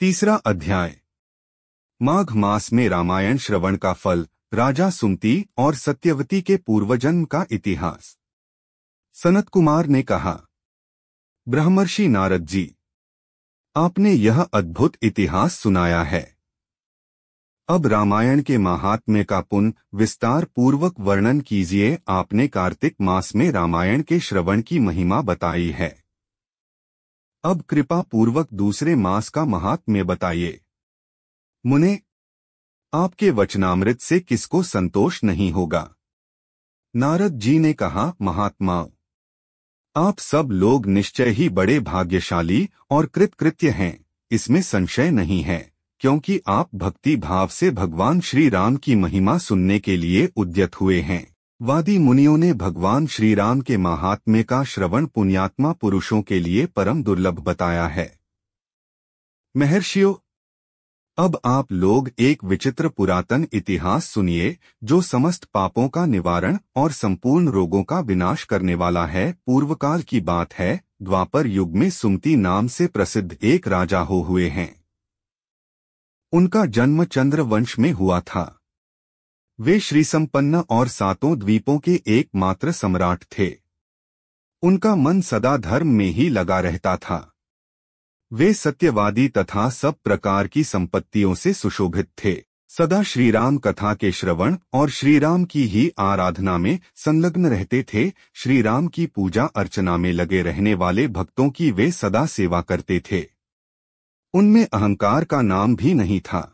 तीसरा अध्याय माघ मास में रामायण श्रवण का फल राजा सुमती और सत्यवती के पूर्वजन्म का इतिहास सनत कुमार ने कहा ब्रह्मर्षि नारद जी आपने यह अद्भुत इतिहास सुनाया है अब रामायण के महात्म्य का पुन विस्तार पूर्वक वर्णन कीजिए आपने कार्तिक मास में रामायण के श्रवण की महिमा बताई है अब कृपा पूर्वक दूसरे मास का महात्म्य बताइए मुने आपके वचनामृत से किसको संतोष नहीं होगा नारद जी ने कहा महात्मा आप सब लोग निश्चय ही बड़े भाग्यशाली और कृतकृत्य हैं इसमें संशय नहीं है क्योंकि आप भक्ति भाव से भगवान श्री राम की महिमा सुनने के लिए उद्यत हुए हैं वादी मुनियों ने भगवान श्री राम के महात्म्य का श्रवण पुण्यात्मा पुरुषों के लिए परम दुर्लभ बताया है महर्षियों अब आप लोग एक विचित्र पुरातन इतिहास सुनिए जो समस्त पापों का निवारण और संपूर्ण रोगों का विनाश करने वाला है पूर्वकाल की बात है द्वापर युग में सुमती नाम से प्रसिद्ध एक राजा हो हुए हैं उनका जन्म चंद्र वंश में हुआ था वे श्री संपन्न और सातों द्वीपों के एकमात्र सम्राट थे उनका मन सदा धर्म में ही लगा रहता था वे सत्यवादी तथा सब प्रकार की संपत्तियों से सुशोभित थे सदा श्रीराम कथा के श्रवण और श्रीराम की ही आराधना में संलग्न रहते थे श्रीराम की पूजा अर्चना में लगे रहने वाले भक्तों की वे सदा सेवा करते थे उनमें अहंकार का नाम भी नहीं था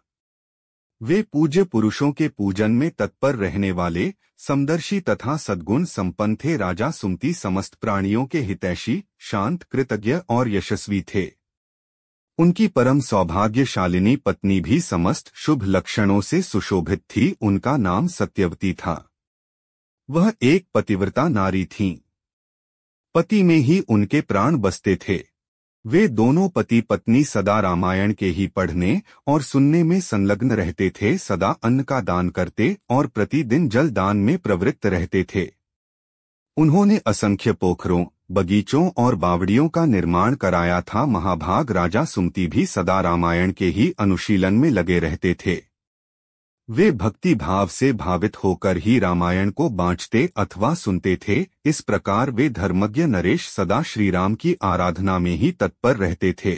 वे पूज्य पुरुषों के पूजन में तत्पर रहने वाले समदर्शी तथा सद्गुण संपन्न थे राजा सुमती समस्त प्राणियों के हितैषी शांत कृतज्ञ और यशस्वी थे उनकी परम सौभाग्यशालिनी पत्नी भी समस्त शुभ लक्षणों से सुशोभित थी उनका नाम सत्यवती था वह एक पतिव्रता नारी थी पति में ही उनके प्राण बसते थे वे दोनों पति पत्नी सदा रामायण के ही पढ़ने और सुनने में संलग्न रहते थे सदा अन्न का दान करते और प्रतिदिन जल दान में प्रवृत्त रहते थे उन्होंने असंख्य पोखरों बगीचों और बावड़ियों का निर्माण कराया था महाभाग राजा सुमती भी सदा रामायण के ही अनुशीलन में लगे रहते थे वे भक्ति भाव से भावित होकर ही रामायण को बांटते अथवा सुनते थे इस प्रकार वे धर्मज्ञ नरेश सदा श्रीराम की आराधना में ही तत्पर रहते थे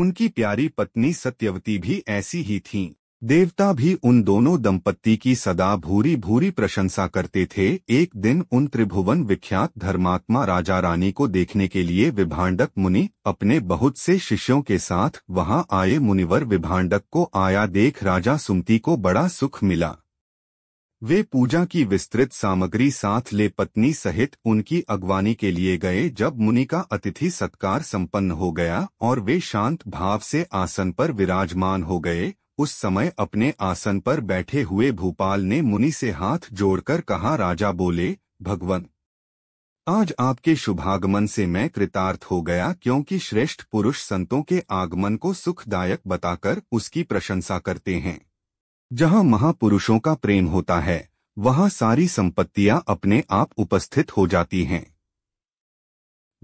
उनकी प्यारी पत्नी सत्यवती भी ऐसी ही थीं। देवता भी उन दोनों दंपत्ति की सदा भूरी भूरी प्रशंसा करते थे एक दिन उन त्रिभुवन विख्यात धर्मात्मा राजा रानी को देखने के लिए विभाडक मुनि अपने बहुत से शिष्यों के साथ वहां आए मुनिवर विभाडक को आया देख राजा सुमती को बड़ा सुख मिला वे पूजा की विस्तृत सामग्री साथ ले पत्नी सहित उनकी अगवानी के लिए गए जब मुनि का अतिथि सत्कार संपन्न हो गया और वे शांत भाव से आसन पर विराजमान हो गए उस समय अपने आसन पर बैठे हुए भूपाल ने मुनि से हाथ जोड़कर कहा राजा बोले भगवान आज आपके शुभागमन से मैं कृतार्थ हो गया क्योंकि श्रेष्ठ पुरुष संतों के आगमन को सुखदायक बताकर उसकी प्रशंसा करते हैं जहां महापुरुषों का प्रेम होता है वहां सारी संपत्तियां अपने आप उपस्थित हो जाती हैं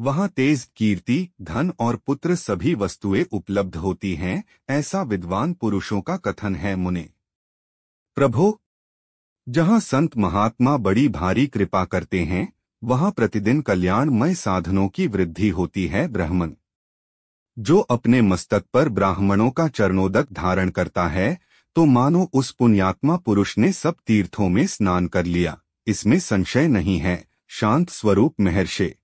वहाँ तेज कीर्ति धन और पुत्र सभी वस्तुएं उपलब्ध होती हैं ऐसा विद्वान पुरुषों का कथन है मुने प्रभो जहाँ संत महात्मा बड़ी भारी कृपा करते हैं वहाँ प्रतिदिन कल्याणमय साधनों की वृद्धि होती है ब्राह्मण जो अपने मस्तक पर ब्राह्मणों का चरणोदक धारण करता है तो मानो उस पुण्यात्मा पुरुष ने सब तीर्थों में स्नान कर लिया इसमें संशय नहीं है शांत स्वरूप महर्षे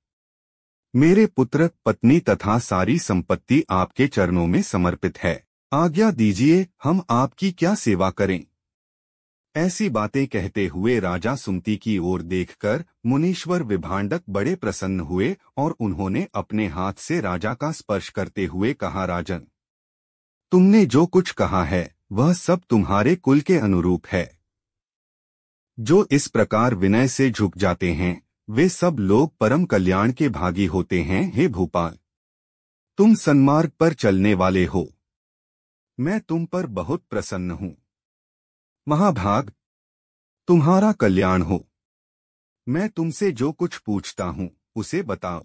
मेरे पुत्र पत्नी तथा सारी संपत्ति आपके चरणों में समर्पित है आज्ञा दीजिए हम आपकी क्या सेवा करें ऐसी बातें कहते हुए राजा सुमती की ओर देखकर मुनीश्वर विभाडक बड़े प्रसन्न हुए और उन्होंने अपने हाथ से राजा का स्पर्श करते हुए कहा राजन तुमने जो कुछ कहा है वह सब तुम्हारे कुल के अनुरूप है जो इस प्रकार विनय से झुक जाते हैं वे सब लोग परम कल्याण के भागी होते हैं हे भोपाल तुम सन्मार्ग पर चलने वाले हो मैं तुम पर बहुत प्रसन्न हूं महाभाग तुम्हारा कल्याण हो मैं तुमसे जो कुछ पूछता हूं उसे बताओ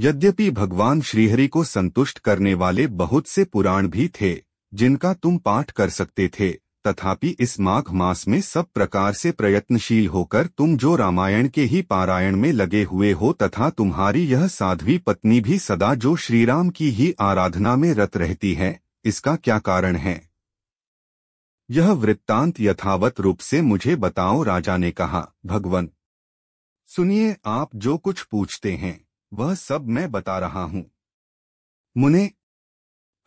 यद्यपि भगवान श्रीहरि को संतुष्ट करने वाले बहुत से पुराण भी थे जिनका तुम पाठ कर सकते थे तथापि इस माघ मास में सब प्रकार से प्रयत्नशील होकर तुम जो रामायण के ही पारायण में लगे हुए हो तथा तुम्हारी यह साध्वी पत्नी भी सदा जो श्रीराम की ही आराधना में रत रहती है इसका क्या कारण है यह वृत्तांत यथावत रूप से मुझे बताओ राजा ने कहा भगवान सुनिए आप जो कुछ पूछते हैं वह सब मैं बता रहा हूं मुने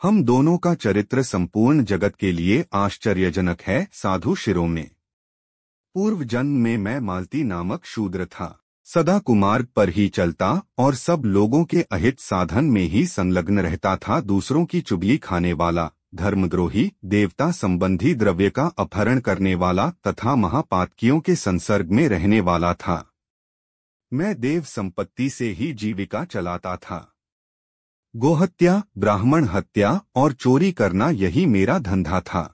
हम दोनों का चरित्र संपूर्ण जगत के लिए आश्चर्यजनक है साधु में पूर्व जन्म में मैं मालती नामक शूद्र था सदा कुमार्ग पर ही चलता और सब लोगों के अहित साधन में ही संलग्न रहता था दूसरों की चुगली खाने वाला धर्मद्रोही देवता संबंधी द्रव्य का अपहरण करने वाला तथा महापातकियों के संसर्ग में रहने वाला था मैं देव संपत्ति से ही जीविका चलाता था गोहत्या ब्राह्मण हत्या और चोरी करना यही मेरा धंधा था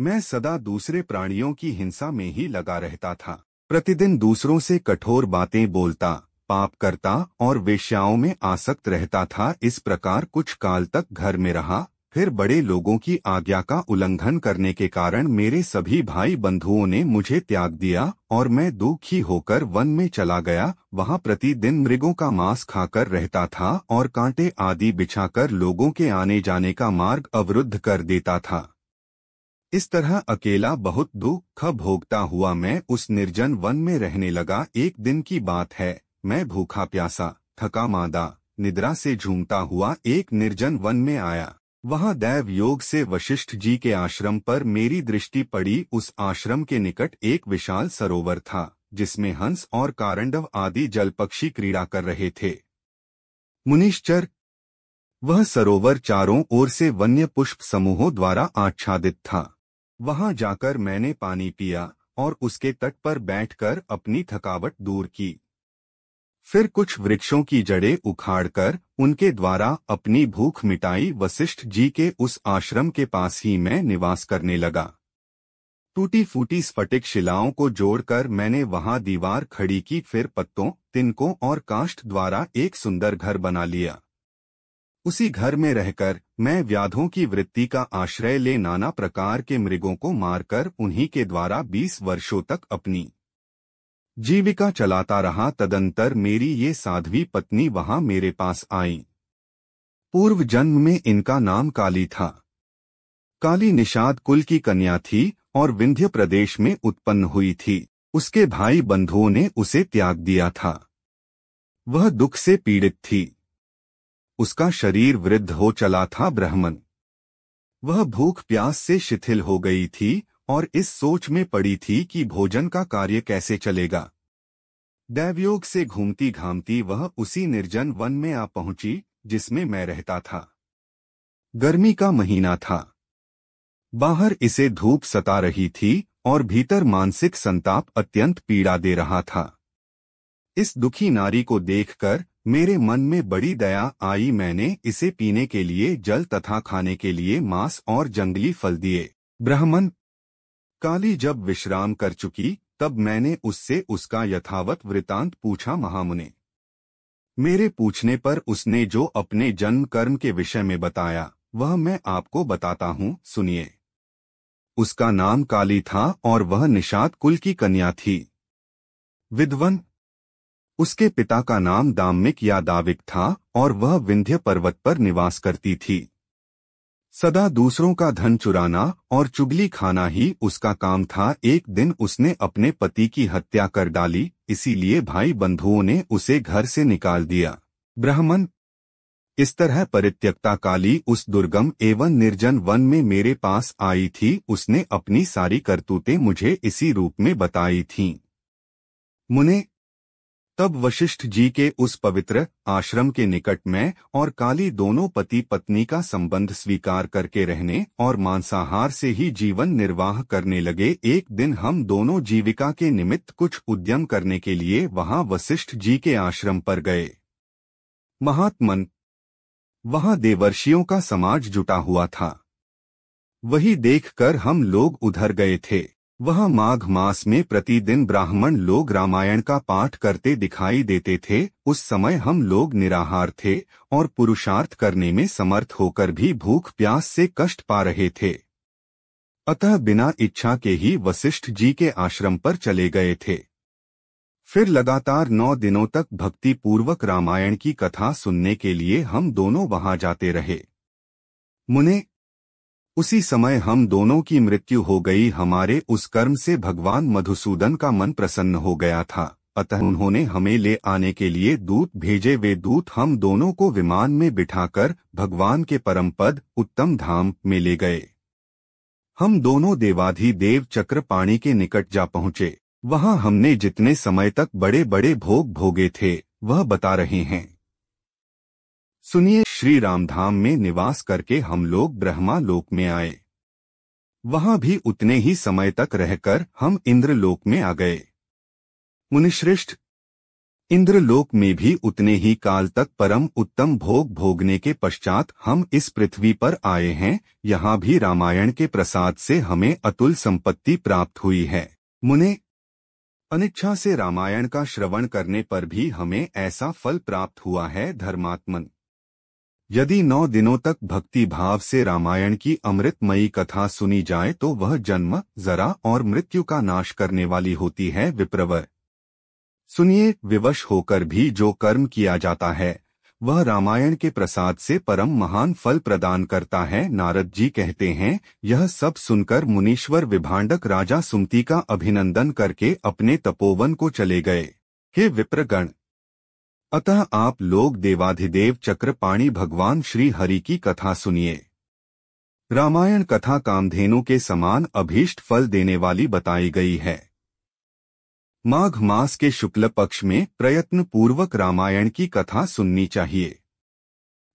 मैं सदा दूसरे प्राणियों की हिंसा में ही लगा रहता था प्रतिदिन दूसरों से कठोर बातें बोलता पाप करता और वेश्याओं में आसक्त रहता था इस प्रकार कुछ काल तक घर में रहा फिर बड़े लोगों की आज्ञा का उल्लंघन करने के कारण मेरे सभी भाई बंधुओं ने मुझे त्याग दिया और मैं दुखी होकर वन में चला गया वहाँ प्रतिदिन मृगों का मांस खाकर रहता था और कांटे आदि बिछाकर लोगों के आने जाने का मार्ग अवरुद्ध कर देता था इस तरह अकेला बहुत दुख भोगता हुआ मैं उस निर्जन वन में रहने लगा एक दिन की बात है मैं भूखा प्यासा थका मादा निद्रा से झूमता हुआ एक निर्जन वन में आया वहां दैव योग से वशिष्ठ जी के आश्रम पर मेरी दृष्टि पड़ी उस आश्रम के निकट एक विशाल सरोवर था जिसमें हंस और कारंडव आदि जलपक्षी क्रीड़ा कर रहे थे मुनिश्चर वह सरोवर चारों ओर से वन्य पुष्प समूहों द्वारा आच्छादित था वहां जाकर मैंने पानी पिया और उसके तट पर बैठकर अपनी थकावट दूर की फिर कुछ वृक्षों की जड़ें उखाड़कर उनके द्वारा अपनी भूख मिटाई वशिष्ठ जी के उस आश्रम के पास ही मैं निवास करने लगा टूटी फूटी स्फटिक शिलाओं को जोड़कर मैंने वहां दीवार खड़ी की फिर पत्तों तिनकों और काष्ठ द्वारा एक सुंदर घर बना लिया उसी घर में रहकर मैं व्याधों की वृत्ति का आश्रय ले नाना प्रकार के मृगों को मारकर उन्हीं के द्वारा बीस वर्षों तक अपनी जीविका चलाता रहा तदंतर मेरी ये साध्वी पत्नी वहां मेरे पास आई पूर्व जन्म में इनका नाम काली था काली निषाद कुल की कन्या थी और विंध्य प्रदेश में उत्पन्न हुई थी उसके भाई बंधुओं ने उसे त्याग दिया था वह दुख से पीड़ित थी उसका शरीर वृद्ध हो चला था ब्राह्मण वह भूख प्यास से शिथिल हो गई थी और इस सोच में पड़ी थी कि भोजन का कार्य कैसे चलेगा दैवयोग से घूमती घामती वह उसी निर्जन वन में आ पहुंची जिसमें मैं रहता था गर्मी का महीना था बाहर इसे धूप सता रही थी और भीतर मानसिक संताप अत्यंत पीड़ा दे रहा था इस दुखी नारी को देखकर मेरे मन में बड़ी दया आई मैंने इसे पीने के लिए जल तथा खाने के लिए मांस और जंगली फल दिए ब्राह्मण काली जब विश्राम कर चुकी तब मैंने उससे उसका यथावत वृतांत पूछा महामुने मेरे पूछने पर उसने जो अपने जन्म कर्म के विषय में बताया वह मैं आपको बताता हूँ सुनिए उसका नाम काली था और वह निषाद कुल की कन्या थी विद्वन उसके पिता का नाम दाम्मिक या दाविक था और वह विंध्य पर्वत पर निवास करती थी सदा दूसरों का धन चुराना और चुगली खाना ही उसका काम था एक दिन उसने अपने पति की हत्या कर डाली इसीलिए भाई बंधुओं ने उसे घर से निकाल दिया ब्राह्मण इस तरह परित्यक्ता काली उस दुर्गम एवं निर्जन वन में मेरे पास आई थी उसने अपनी सारी करतूतें मुझे इसी रूप में बताई थीं। मुने तब वशिष्ठ जी के उस पवित्र आश्रम के निकट में और काली दोनों पति पत्नी का संबंध स्वीकार करके रहने और मांसाहार से ही जीवन निर्वाह करने लगे एक दिन हम दोनों जीविका के निमित्त कुछ उद्यम करने के लिए वहां वशिष्ठ जी के आश्रम पर गए महात्मन वहां देवर्षियों का समाज जुटा हुआ था वही देखकर हम लोग उधर गए थे वह माघ मास में प्रतिदिन ब्राह्मण लोग रामायण का पाठ करते दिखाई देते थे उस समय हम लोग निराहार थे और पुरुषार्थ करने में समर्थ होकर भी भूख प्यास से कष्ट पा रहे थे अतः बिना इच्छा के ही वशिष्ठ जी के आश्रम पर चले गए थे फिर लगातार नौ दिनों तक भक्ति पूर्वक रामायण की कथा सुनने के लिए हम दोनों वहां जाते रहे मुने उसी समय हम दोनों की मृत्यु हो गई हमारे उस कर्म से भगवान मधुसूदन का मन प्रसन्न हो गया था अतः उन्होंने हमें ले आने के लिए दूत भेजे वे दूत हम दोनों को विमान में बिठाकर भगवान के परम पद उत्तम धाम में ले गए हम दोनों देवाधि देव चक्र पाणी के निकट जा पहुंचे वहाँ हमने जितने समय तक बड़े बड़े भोग भोगे थे वह बता रहे हैं सुनिए श्री रामधाम में निवास करके हम लोग ब्रह्मा लोक में आए वहां भी उतने ही समय तक रहकर हम इंद्रलोक में आ गए मुनिश्रेष्ठ इंद्रलोक में भी उतने ही काल तक परम उत्तम भोग भोगने के पश्चात हम इस पृथ्वी पर आए हैं यहाँ भी रामायण के प्रसाद से हमें अतुल संपत्ति प्राप्त हुई है मुने अनिच्छा से रामायण का श्रवण करने पर भी हमें ऐसा फल प्राप्त हुआ है धर्मात्मन यदि नौ दिनों तक भक्ति भाव से रामायण की अमृतमयी कथा सुनी जाए तो वह जन्म जरा और मृत्यु का नाश करने वाली होती है विप्रवर सुनिए विवश होकर भी जो कर्म किया जाता है वह रामायण के प्रसाद से परम महान फल प्रदान करता है नारद जी कहते हैं यह सब सुनकर मुनीश्वर विभाडक राजा सुमती का अभिनंदन करके अपने तपोवन को चले गए हे विप्रगण अतः आप लोग देवाधिदेव चक्रपाणी भगवान श्री हरि की कथा सुनिए रामायण कथा कामधेनु के समान अभीष्ट फल देने वाली बताई गई है माघ मास के शुक्ल पक्ष में प्रयत्न पूर्वक रामायण की कथा सुननी चाहिए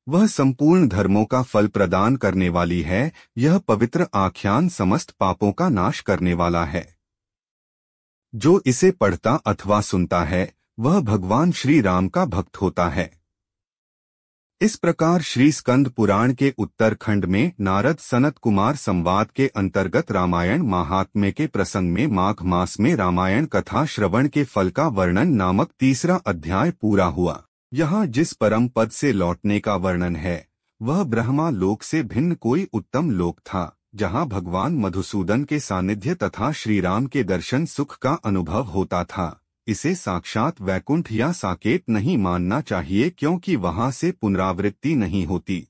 वह संपूर्ण धर्मों का फल प्रदान करने वाली है यह पवित्र आख्यान समस्त पापों का नाश करने वाला है जो इसे पढ़ता अथवा सुनता है वह भगवान श्री राम का भक्त होता है इस प्रकार श्री स्कंद पुराण के उत्तरखंड में नारद सनत कुमार संवाद के अंतर्गत रामायण महात्म्य के प्रसंग में माघ मास में रामायण कथा श्रवण के फल का वर्णन नामक तीसरा अध्याय पूरा हुआ यहाँ जिस परम पद से लौटने का वर्णन है वह ब्रह्मा लोक से भिन्न कोई उत्तम लोक था जहाँ भगवान मधुसूदन के सानिध्य तथा श्रीराम के दर्शन सुख का अनुभव होता था इसे साक्षात वैकुंठ या साकेत नहीं मानना चाहिए क्योंकि वहां से पुनरावृत्ति नहीं होती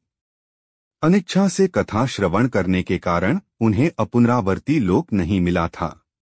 अनिच्छा से कथा श्रवण करने के कारण उन्हें अपुनरावर्ती लोक नहीं मिला था